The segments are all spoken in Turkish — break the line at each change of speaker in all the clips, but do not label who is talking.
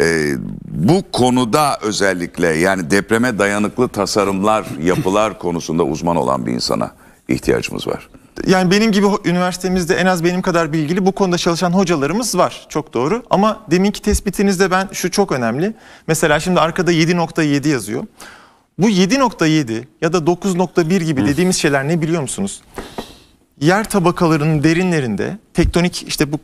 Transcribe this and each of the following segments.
Ee, bu konuda özellikle yani depreme dayanıklı tasarımlar, yapılar konusunda uzman olan bir insana ihtiyacımız var.
Yani benim gibi üniversitemizde en az benim kadar bilgili bu konuda çalışan hocalarımız var. Çok doğru. Ama deminki tespitinizde ben şu çok önemli. Mesela şimdi arkada 7.7 yazıyor. Bu 7.7 ya da 9.1 gibi dediğimiz şeyler ne biliyor musunuz? Yer tabakalarının derinlerinde tektonik işte bu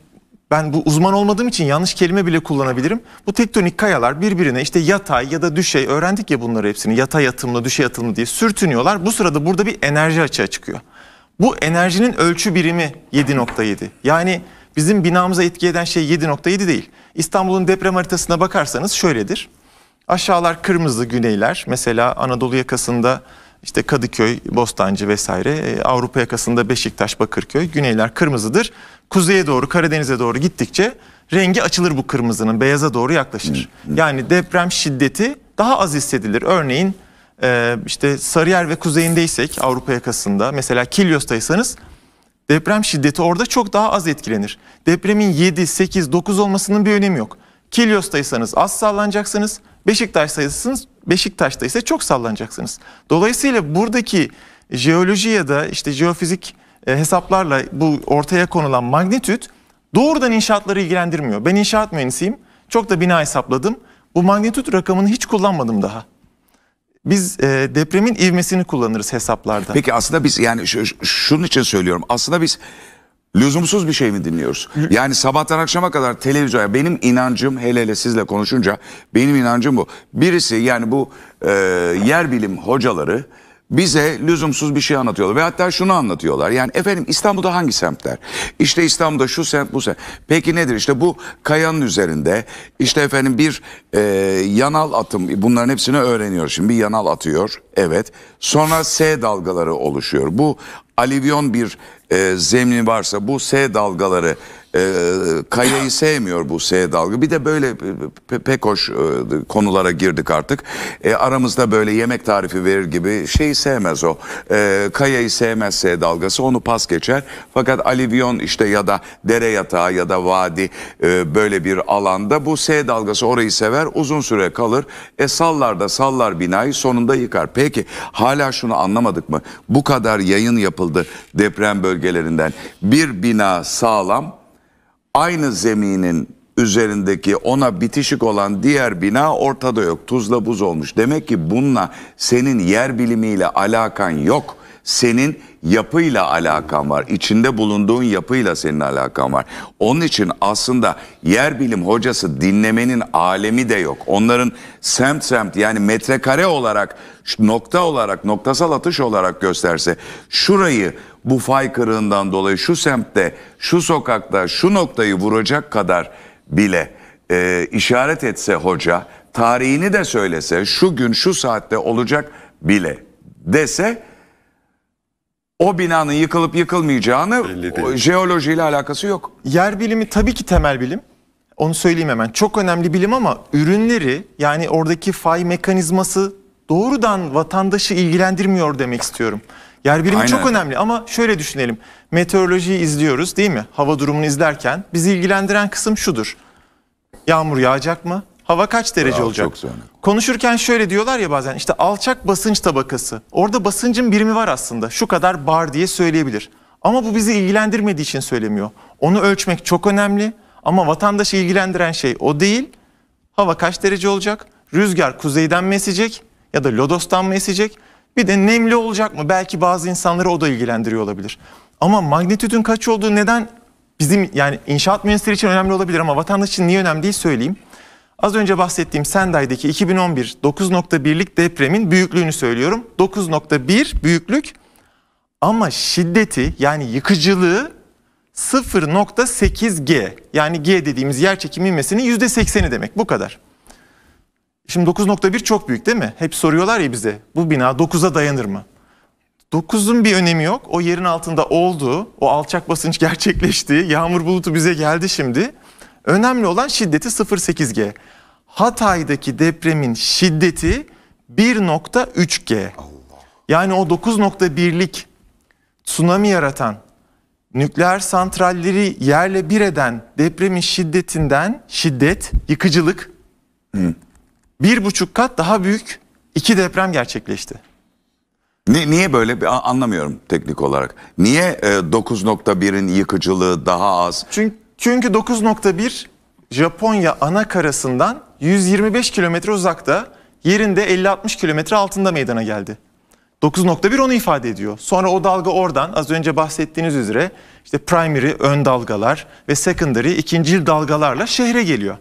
ben bu uzman olmadığım için yanlış kelime bile kullanabilirim. Bu tektonik kayalar birbirine işte yatay ya da düşey öğrendik ya bunları hepsini yatay atımlı düşey atımlı diye sürtünüyorlar. Bu sırada burada bir enerji açığa çıkıyor. Bu enerjinin ölçü birimi 7.7. Yani bizim binamıza etki eden şey 7.7 değil. İstanbul'un deprem haritasına bakarsanız şöyledir. Aşağılar kırmızı güneyler mesela Anadolu yakasında işte Kadıköy, Bostancı vesaire e, Avrupa yakasında Beşiktaş, Bakırköy, güneyler kırmızıdır. Kuzeye doğru Karadeniz'e doğru gittikçe rengi açılır bu kırmızının beyaza doğru yaklaşır. Yani deprem şiddeti daha az hissedilir. Örneğin e, işte Sarıyer ve kuzeyindeysek Avrupa yakasında mesela Kilyos'taysanız deprem şiddeti orada çok daha az etkilenir. Depremin 7, 8, 9 olmasının bir önemi yok. Kilyos'taysanız az sallanacaksınız. Beşiktaş sayısınız Beşiktaş'ta ise çok sallanacaksınız. Dolayısıyla buradaki jeoloji ya da işte jeofizik e, hesaplarla bu ortaya konulan magnitüt doğrudan inşaatları ilgilendirmiyor. Ben inşaat mühendisiyim. Çok da bina hesapladım. Bu magnitüt rakamını hiç kullanmadım daha biz e, depremin ivmesini kullanırız hesaplarda. Peki aslında biz yani şunun için söylüyorum. Aslında biz
Lüzumsuz bir şey mi dinliyoruz? Yani sabahtan akşama kadar televizyona benim inancım hele hele sizle konuşunca benim inancım bu. Birisi yani bu e, yer bilim hocaları bize lüzumsuz bir şey anlatıyorlar. Ve hatta şunu anlatıyorlar. Yani efendim İstanbul'da hangi semtler? İşte İstanbul'da şu semt bu semt. Peki nedir? İşte bu kayanın üzerinde işte efendim bir e, yanal atım. Bunların hepsini öğreniyor. Şimdi bir yanal atıyor. Evet. Sonra S dalgaları oluşuyor. Bu alivyon bir e, zemini varsa bu S dalgaları ee, Kaya'yı sevmiyor bu S dalga. Bir de böyle e, pek hoş e, konulara girdik artık. E, aramızda böyle yemek tarifi verir gibi şeyi sevmez o. Kaya'yı sevmez S dalgası onu pas geçer. Fakat alivyon işte ya da dere yatağı ya da vadi böyle bir alanda bu S dalgası orayı sever uzun süre kalır. E sallar da sallar binayı sonunda yıkar. Peki hala şunu anlamadık mı? Bu kadar yayın yapıldı deprem bölgelerinden. Bir bina sağlam aynı zeminin üzerindeki ona bitişik olan diğer bina ortada yok. Tuzla buz olmuş. Demek ki bununla senin yer bilimiyle alakan yok senin yapıyla alakan var. İçinde bulunduğun yapıyla senin alakan var. Onun için aslında yer bilim hocası dinlemenin alemi de yok. Onların semt semt yani metrekare olarak nokta olarak noktasal atış olarak gösterse şurayı bu fay kırığından dolayı şu semtte şu sokakta şu noktayı vuracak kadar bile e, işaret etse hoca tarihini de söylese şu gün şu saatte olacak bile dese o binanın yıkılıp yıkılmayacağını
jeolojiyle alakası yok. Yer bilimi tabii ki temel bilim. Onu söyleyeyim hemen. Çok önemli bilim ama ürünleri yani oradaki fay mekanizması doğrudan vatandaşı ilgilendirmiyor demek istiyorum. Yer bilimi Aynen. çok önemli ama şöyle düşünelim. Meteorolojiyi izliyoruz değil mi? Hava durumunu izlerken bizi ilgilendiren kısım şudur. Yağmur yağacak mı? Hava kaç derece Bravo, olacak? Çok sonra. Konuşurken şöyle diyorlar ya bazen işte alçak basınç tabakası. Orada basıncın birimi var aslında. Şu kadar bar diye söyleyebilir. Ama bu bizi ilgilendirmediği için söylemiyor. Onu ölçmek çok önemli ama vatandaşı ilgilendiren şey o değil. Hava kaç derece olacak? Rüzgar kuzeyden mi esecek ya da lodostan mı esecek? Bir de nemli olacak mı? Belki bazı insanları o da ilgilendiriyor olabilir. Ama magnitüdün kaç olduğu neden bizim yani inşaat mühendisleri için önemli olabilir ama vatandaş için niye önemli değil söyleyeyim. Az önce bahsettiğim Sendai'deki 2011 9.1'lik depremin büyüklüğünü söylüyorum. 9.1 büyüklük ama şiddeti yani yıkıcılığı 0.8 G yani G dediğimiz yer çekimi ivmesinin %80'i demek bu kadar. Şimdi 9.1 çok büyük değil mi? Hep soruyorlar ya bize bu bina 9'a dayanır mı? 9'un bir önemi yok. O yerin altında oldu. O alçak basınç gerçekleşti. Yağmur bulutu bize geldi şimdi. Önemli olan şiddeti 0.8G. Hatay'daki depremin şiddeti 1.3G. Yani o 9.1'lik tsunami yaratan, nükleer santralleri yerle bir eden depremin şiddetinden şiddet, yıkıcılık Hı. bir buçuk kat daha büyük iki deprem gerçekleşti.
Ne, niye böyle anlamıyorum teknik olarak. Niye 9.1'in e,
yıkıcılığı daha az? Çünkü çünkü 9.1 Japonya ana karasından 125 kilometre uzakta yerinde 50-60 kilometre altında meydana geldi. 9.1 onu ifade ediyor. Sonra o dalga oradan az önce bahsettiğiniz üzere işte primary ön dalgalar ve secondary ikinci dalgalarla şehre geliyor.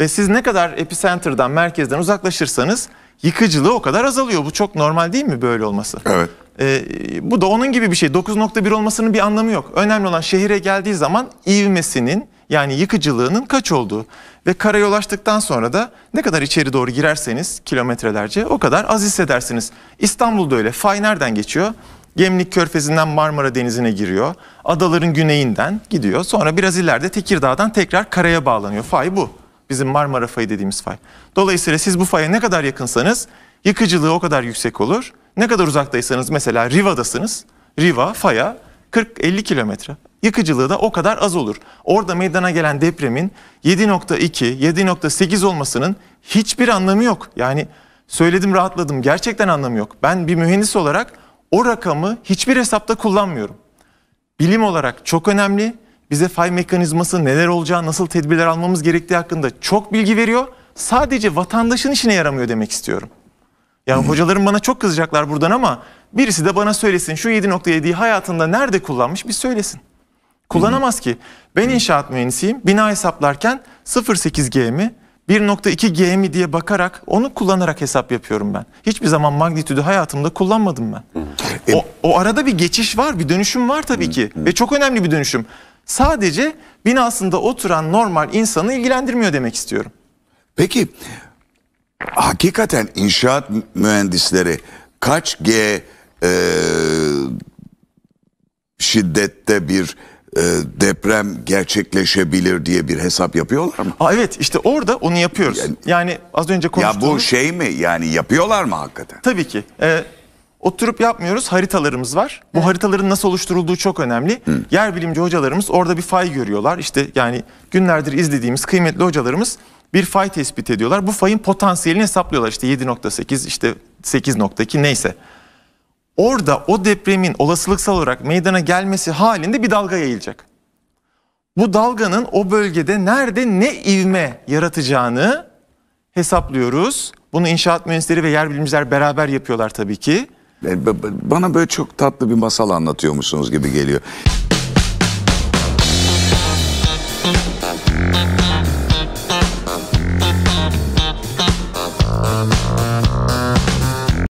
Ve siz ne kadar epicenter'dan merkezden uzaklaşırsanız yıkıcılığı o kadar azalıyor. Bu çok normal değil mi böyle olması? Evet. E, bu da onun gibi bir şey. 9.1 olmasının bir anlamı yok. Önemli olan şehire geldiği zaman ivmesinin yani yıkıcılığının kaç olduğu ve karaya ulaştıktan sonra da ne kadar içeri doğru girerseniz kilometrelerce o kadar az hissedersiniz. İstanbul'da öyle. Fay nereden geçiyor? Gemlik Körfezi'nden Marmara Denizi'ne giriyor. Adaların güneyinden gidiyor. Sonra biraz ileride Tekirdağ'dan tekrar karaya bağlanıyor. Fay bu. Bizim Marmara fayı dediğimiz fay. Dolayısıyla siz bu faya ne kadar yakınsanız yıkıcılığı o kadar yüksek olur. Ne kadar uzaktaysanız mesela Riva'dasınız. Riva faya 40-50 kilometre. Yıkıcılığı da o kadar az olur. Orada meydana gelen depremin 7.2, 7.8 olmasının hiçbir anlamı yok. Yani söyledim rahatladım gerçekten anlamı yok. Ben bir mühendis olarak o rakamı hiçbir hesapta kullanmıyorum. Bilim olarak çok önemli bize fay mekanizması neler olacağı, nasıl tedbirler almamız gerektiği hakkında çok bilgi veriyor. Sadece vatandaşın işine yaramıyor demek istiyorum. Yani hocalarım bana çok kızacaklar buradan ama birisi de bana söylesin şu 7.7'yi hayatında nerede kullanmış bir söylesin. Kullanamaz ki. Ben inşaat mühendisiyim. Bina hesaplarken 0.8 G mi 1.2 G mi diye bakarak onu kullanarak hesap yapıyorum ben. Hiçbir zaman magnitüdü hayatımda kullanmadım ben. O, e- o arada bir geçiş var, bir dönüşüm var tabii ki. Ve çok önemli bir dönüşüm sadece binasında oturan normal insanı ilgilendirmiyor demek istiyorum. Peki hakikaten inşaat mühendisleri kaç
G e, şiddette bir e, deprem gerçekleşebilir diye bir hesap yapıyorlar mı? Aa, evet işte orada onu yapıyoruz. Yani, yani az önce konuştuğumuz... Ya bu şey mi yani yapıyorlar mı hakikaten? Tabii ki.
Ee, Oturup yapmıyoruz. Haritalarımız var. Bu haritaların nasıl oluşturulduğu çok önemli. Hı. Hmm. Yer bilimci hocalarımız orada bir fay görüyorlar. İşte yani günlerdir izlediğimiz kıymetli hocalarımız bir fay tespit ediyorlar. Bu fayın potansiyelini hesaplıyorlar. İşte 7.8 işte 8.2 neyse. Orada o depremin olasılıksal olarak meydana gelmesi halinde bir dalga yayılacak. Bu dalganın o bölgede nerede ne ivme yaratacağını hesaplıyoruz. Bunu inşaat mühendisleri ve yer bilimciler beraber yapıyorlar tabii ki. E, bana böyle çok tatlı bir masal anlatıyormuşsunuz gibi geliyor.